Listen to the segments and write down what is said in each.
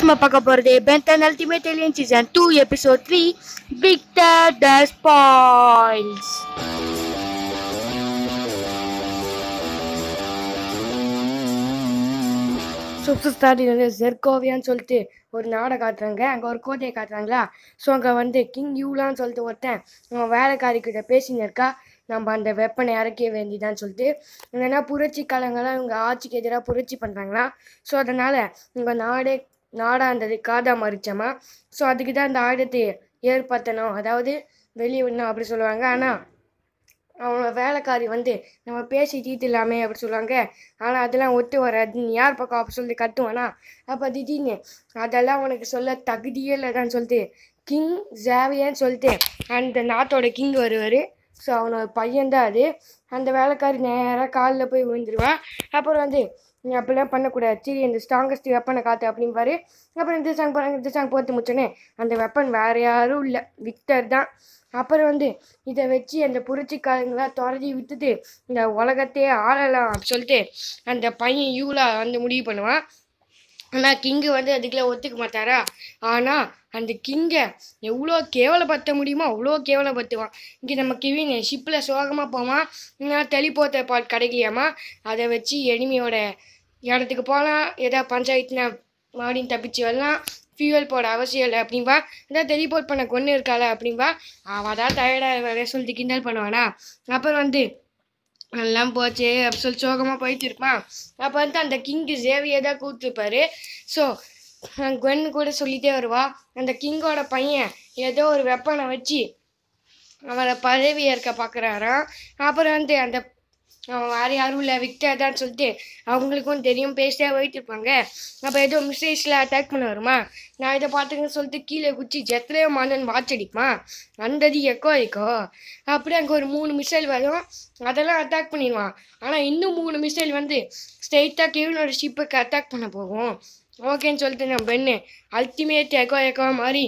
நம்ம பார்க்க போகிறது Ben Ten ultimate alien season two episode three big the spoils super ஸ்டாரில் வந்து ஜெர்கோவியான்னு சொல்லிட்டு ஒரு நாடை காட்டுறாங்க அங்கே ஒரு கோட்டையை காட்டுறாங்களா ஸோ அங்கே வந்து கிங் யூலான்னு சொல்லிட்டு ஒருத்தன் நம்ம வேலைக்காரிக்கிட்ட பேசின்னு இருக்கா நம்ம அந்த வெப்பனை இறக்க வேண்டிதான்னு சொல்லிட்டு இல்லைன்னா புரட்சி காலங்களாம் இவங்க ஆட்சிக்கு எதிராக புரட்சி பண்ணுறாங்களா ஸோ அதனால் இவங்க நாடே நாடாந்தது காதா மறிச்சமா ஸோ அதுக்கு தான் அந்த ஆயுதத்தை ஏற்படுத்தணும் அதாவது வெளியே விடணும் அப்படி சொல்லுவாங்க ஆனால் அவங்க வேலைக்காரி வந்து நம்ம பேசி இல்லாமே அப்படி சொல்லுவாங்க ஆனால் அதெல்லாம் ஒத்து வராது நீ யார் பக்கம் அப்படி சொல்லி கத்துவானா அப்போ திடீர்னு அதெல்லாம் உனக்கு சொல்ல தகுதியே இல்லைதான்னு சொல்லிட்டு கிங் ஜாவியான்னு சொல்லிட்டு அந்த நாட்டோட கிங் வருவார் ஸோ அவனோட பையன்தான் அது அந்த வேலைக்காரி நேராக காலில் போய் விழுந்துருவான் அப்புறம் வந்து நீ அப்படிலாம் பண்ணக்கூடாது சரி இந்த ஸ்ட்ராங்கஸ்ட் வெப்பனை காத்து அப்படிம்பாரு அப்புறம் இந்த சாங் போகிறாங்க இந்த சாங் போத்து முடிச்சோன்னே அந்த வெப்பன் வேற யாரும் இல்லை விக்டர் தான் அப்புறம் வந்து இதை வச்சு அந்த புரட்சிக்காரங்களாம் துறதி விட்டுட்டு இந்த உலகத்தையே ஆளலாம் அப்படின்னு சொல்லிட்டு அந்த பையன் யூலா வந்து முடிவு பண்ணுவான் ஆனால் கிங்கு வந்து அதுக்குள்ளே ஒத்துக்க மாட்டாரா ஆனால் அந்த கிங்கை எவ்வளோ கேவலப்படுத்த முடியுமோ அவ்வளோ கேவலப்படுத்துவான் இங்கே நம்ம கிவின் ஷிப்பில் சோகமாக போவான் தெளிப்போத்த பாட் கிடைக்கலையாமா அதை வச்சு எளிமையோட இடத்துக்கு போகலாம் ஏதா பஞ்சாயத்தில் மறுபடியும் தப்பிச்சு வரலாம் ஃபியூவல் போட அவசியம் இல்லை அப்படின்பா ஏதாவது டெலிபோர்ட் பண்ண கொன்று இருக்காள அப்படின்பா அவள் தான் டயர்டாக வேறு சொல்லிட்டு கிண்டல் பண்ணுவானா அப்புறம் வந்து எல்லாம் போச்சு அப்படி சொல்லி சோகமாக போயிட்டு இருப்பான் அப்போ வந்து அந்த கிங்கு சேவியை தான் கூப்பிட்டுருப்பாரு ஸோ கொன்னு கூட சொல்லிகிட்டே வருவா அந்த கிங்கோட பையன் ஏதோ ஒரு வெப்பனை வச்சு அவரை பதவி ஏற்க பார்க்குறாராம் அப்புறம் வந்து அந்த அவன் வேறு யாரும் இல்லை விக்டர் தான் சொல்லிட்டு அவங்களுக்கும் தெரியும் போயிட்டு இருப்பாங்க அப்போ எதுவும் மிஸ்டேஸில் அட்டாக் பண்ண வருமா நான் இதை பார்த்துக்கன்னு சொல்லிட்டு கீழே குச்சி ஜெத்திலே மாதன் வாட்ச் அடிக்குமா அந்தது எக்கோ இருக்கோ அப்படி அங்கே ஒரு மூணு மிசைல் வரும் அதெல்லாம் அட்டாக் பண்ணிடுவான் ஆனால் இன்னும் மூணு மிசைல் வந்து ஸ்ட்ரெயிட்டாக கேவனோட ஷிப்புக்கு அட்டாக் பண்ண போகும் ஓகேன்னு சொல்லிட்டு நான் பெண்ணு அல்டிமேட் எக்கோ எக்கோ மாதிரி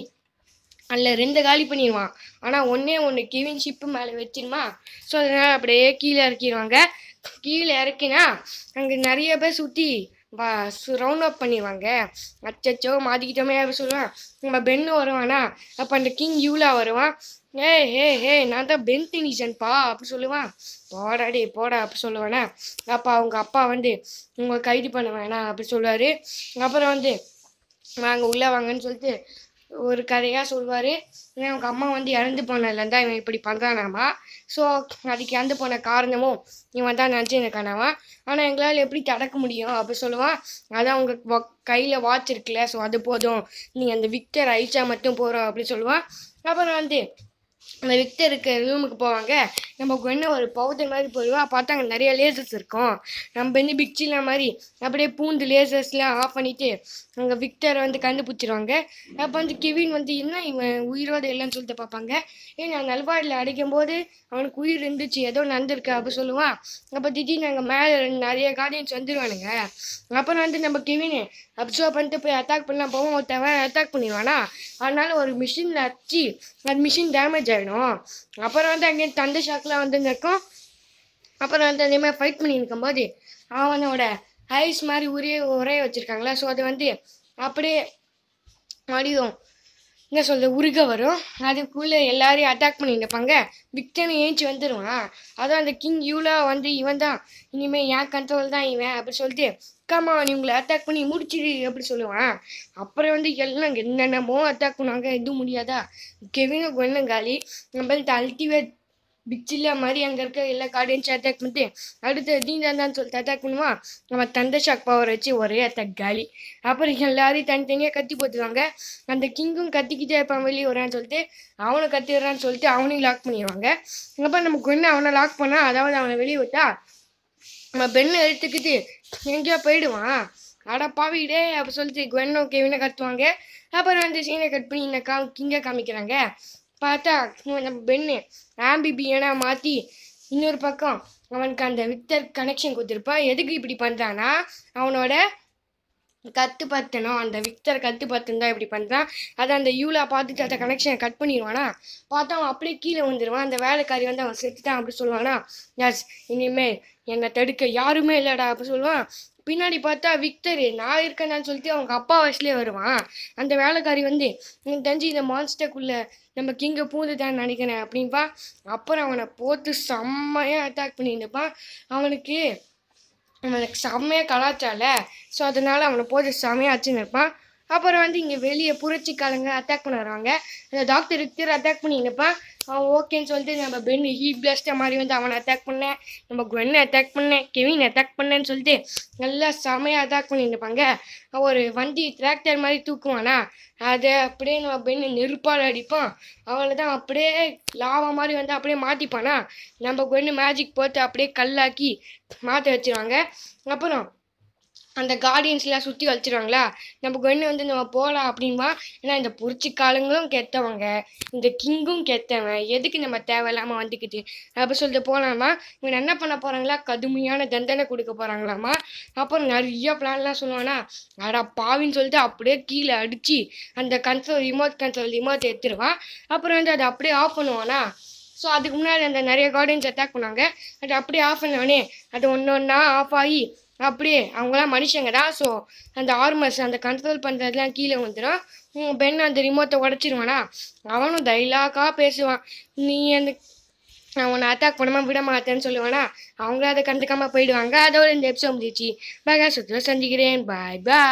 அதில் ரெண்டு காலி பண்ணிடுவான் ஆனால் ஒன்றே ஒன்று கிவின் ஷிப்பு மேலே வச்சிருமா ஸோ அதனால் அப்படியே கீழே இறக்கிடுவாங்க கீழே இறக்கினா அங்கே நிறைய பேர் சுற்றி ரவுண்ட் அப் பண்ணிடுவாங்க அச்சச்சோ மாதிக்கிட்டோமே அப்படி சொல்லுவான் நம்ம பென்னு வருவானா அப்போ அந்த கிங் யூலா வருவான் ஏ ஹே ஹே நான் தான் பென் பா அப்படி சொல்லுவான் போடாடி போடா அப்படி சொல்லுவானா அப்போ அவங்க அப்பா வந்து உங்களை கைது பண்ண வேணாம் அப்படி சொல்லுவார் அப்புறம் வந்து வாங்க உள்ளே வாங்கன்னு சொல்லிட்டு ஒரு கதையாக சொல்வார் இவன் அவங்க அம்மா வந்து இறந்து போனதுலேருந்தா இவன் இப்படி பண்ணுறானாமா ஸோ அதுக்கு இறந்து போன காரணமும் இவன் தான் நினச்சிருக்கானாமா ஆனால் எங்களால் எப்படி தடக்க முடியும் அப்படி சொல்லுவான் அதான் அவங்க கையில் வாட்ச் இருக்குல்ல ஸோ அது போதும் நீங்கள் அந்த விக்டர் ஐச்சா மட்டும் போகிறோம் அப்படின்னு சொல்லுவான் அப்புறம் வந்து அந்த விக்டர் இருக்க ரூமுக்கு போவாங்க நமக்கு என்ன ஒரு பௌத்தர் மாதிரி போயிடுவோம் பார்த்தா அங்கே நிறைய லேசர்ஸ் இருக்கும் நம்ம வந்து பிக்சிலா மாதிரி அப்படியே பூந்து லேசர்ஸ்லாம் ஆஃப் பண்ணிவிட்டு அங்கே விக்டரை வந்து கண்டுபிடிச்சிருவாங்க அப்போ வந்து கெவின் வந்து என்ன இவன் உயிரோடு இல்லைன்னு சொல்லிட்டு பார்ப்பாங்க ஏன் நான் நல்வாடியில் அடிக்கும் போது அவனுக்கு உயிர் இருந்துச்சு ஏதோ நடந்திருக்கு அப்படி சொல்லுவான் அப்போ திடீர்னு அங்கே மேலே நிறைய கார்டியன்ஸ் வந்துடுவானுங்க அப்புறம் வந்து நம்ம கெவின் அப்சர்வ் பண்ணிட்டு போய் அட்டாக் பண்ணலாம் போவோம் ஒருத்தவன் அட்டாக் பண்ணிடுவானா அதனால ஒரு மிஷினில் அடிச்சு அந்த மிஷின் டேமேஜ் ஆகிடும் அப்புறம் வந்து அங்கே தந்தை ஷாக்கெலாம் வந்து இருக்கும் அப்புறம் வந்து மாதிரி ஃபைட் பண்ணி இருக்கும்போது அவனோட ஐஸ் மாதிரி உரிய உரைய வச்சுருக்காங்களே ஸோ அது வந்து அப்படியே மடியும் என்ன சொல்கிறது உருக வரும் அதுக்குள்ளே எல்லாரையும் அட்டாக் பண்ணிட்டு இருப்பாங்க விக்டனை ஏஞ்சி வந்துடுவான் அதுவும் அந்த கிங் யூலா வந்து இவன் தான் இனிமேல் என் கண்ட்ரோல் தான் இவன் அப்படி சொல்லிட்டு அக்காமா நீ உங்களை அட்டாக் பண்ணி முடிச்சிடு அப்படின்னு சொல்லுவான் அப்புறம் வந்து எல்லாம் என்னென்னமோ அட்டாக் பண்ணுவாங்க எதுவும் முடியாதா கெவின கொன்னங்காலி நம்மள்ட்ட அல்டிவேட் பிக்ஜில்ல மாதிரி அங்கே இருக்க எல்லா கார்டியன்ஸும் அட்டாக் பண்ணிட்டு அடுத்து தீந்தாந்தான்னு சொல்லிட்டு அட்டாக் பண்ணுவான் நம்ம தந்த ஷாக் பவர் வச்சு ஒரே அட்டாக் காலி அப்புறம் எல்லாரையும் தனித்தனியாக கத்தி போட்டுருவாங்க அந்த கிங்கும் கத்திக்கிட்டே இருப்பான் வெளியே வரான்னு சொல்லிட்டு அவனை கத்திடுறான்னு சொல்லிட்டு அவனையும் லாக் பண்ணிடுவாங்க அப்புறம் நம்ம கொண்டு அவனை லாக் பண்ணால் அதாவது அவனை வெளியே விட்டா நம்ம பெண்ணை எடுத்துக்கிட்டு எங்கேயோ போயிடுவான் அட பாவிடே அப்போ சொல்லிட்டு குவென்னோ கெவினை கத்துவாங்க அப்புறம் வந்து சீனை கட் பண்ணி என்ன கா கிங்கை காமிக்கிறாங்க பார்த்தா நம்ம பெண்ணு ஆம்பிபியனா மாற்றி இன்னொரு பக்கம் அவனுக்கு அந்த விக்டர் கனெக்ஷன் கொடுத்துருப்பான் எதுக்கு இப்படி பண்ணுறான்னா அவனோட கற்று பத்தனும் அந்த விக்டர் கற்று பத்துன்னு தான் இப்படி பண்ணுறான் அதை அந்த யூலா பார்த்துட்டு அந்த கனெக்ஷனை கட் பண்ணிடுவானா பார்த்தா அவன் அப்படியே கீழே வந்துடுவான் அந்த வேலைக்காரி வந்து அவன் செத்துட்டான் அப்படி சொல்லுவானா எஸ் இனிமேல் என்னை தடுக்க யாருமே இல்லைடா அப்படி சொல்லுவான் பின்னாடி பார்த்தா விக்டர் நான் இருக்கேன்னு சொல்லிட்டு அவங்க அப்பா வயசுலேயே வருவான் அந்த வேலைக்காரி வந்து எனக்கு தெரிஞ்சு இந்த மான்ஸ்டர்க்குள்ளே நம்ம கிங்கை பூந்துதான் நினைக்கிறேன் அப்படின்பா அப்புறம் அவனை போத்து செம்மையாக அட்டாக் பண்ணியிருந்தப்பா அவனுக்கு அவனுக்கு செம்மையாக கலாச்சார ஸோ அதனால் அவனை போத்து செம்மையாக வச்சுன்னு இருப்பான் அப்புறம் வந்து இங்கே வெளியே புரட்சிக்காலங்க அட்டாக் பண்ண வருவாங்க அந்த டாக்டர் விக்டர் அட்டாக் பண்ணியிருந்தப்பா அவன் ஓகேன்னு சொல்லிட்டு நம்ம பென் ஹீ பிளாஸ்டர் மாதிரி வந்து அவனை அட்டாக் பண்ணேன் நம்ம குவென்னை அட்டாக் பண்ணேன் கெவின் அட்டாக் பண்ணேன்னு சொல்லிட்டு நல்லா செமையாக அட்டாக் பண்ணியிருப்பாங்க ஒரு வண்டி டிராக்டர் மாதிரி தூக்குவானா அதை அப்படியே நம்ம பெண் நெருப்பால் அடிப்பான் அவளை தான் அப்படியே லாவா மாதிரி வந்து அப்படியே மாட்டிப்பானா நம்ம கொண்டு மேஜிக் போட்டு அப்படியே கல்லாக்கி மாற்ற வச்சுருவாங்க அப்புறம் அந்த கார்டியன்ஸ்லாம் சுற்றி வச்சுருவாங்களா நம்ம கொண்டு வந்து நம்ம போகலாம் அப்படின்மா ஏன்னா இந்த காலங்களும் கெத்தவங்க இந்த கிங்கும் கெத்தவன் எதுக்கு நம்ம தேவையில்லாமல் வந்துக்கிட்டு அப்போ சொல்லிட்டு போகலாமா இவங்க என்ன பண்ண போகிறாங்களா கடுமையான தண்டனை கொடுக்க போகிறாங்களாமா அப்புறம் நிறைய பிளான்லாம் சொல்லுவானா அடா பாவின்னு சொல்லிட்டு அப்படியே கீழே அடித்து அந்த கன்சோல் ரிமோட் கன்சோல் ரிமோட் எடுத்துருவான் அப்புறம் வந்து அதை அப்படியே ஆஃப் பண்ணுவானா ஸோ அதுக்கு முன்னாடி அந்த நிறைய கார்டன்ஸ் அட்டாக் பண்ணாங்க அது அப்படியே ஆஃப் பண்ணவனே அது ஒன்று ஒன்றா ஆஃப் ஆகி அப்படியே அவங்களாம் மனுஷங்க தான் ஸோ அந்த ஆர்மர்ஸ் அந்த கண்ட்ரோல் பண்ணுறதுலாம் கீழே வந்துடும் பெண் அந்த ரிமோட்டை உடச்சிருவானா அவனும் டைலாக்காக பேசுவான் நீ அந்த நான் உன்னை அட்டாக் பண்ணாமல் விட மாட்டேன்னு சொல்லுவானா அவங்களும் அதை கண்டுக்காமல் போயிடுவாங்க அதோட இந்த எபிசோட் முடிச்சு பகா சுற்றுலா சந்திக்கிறேன் பாய் பாய்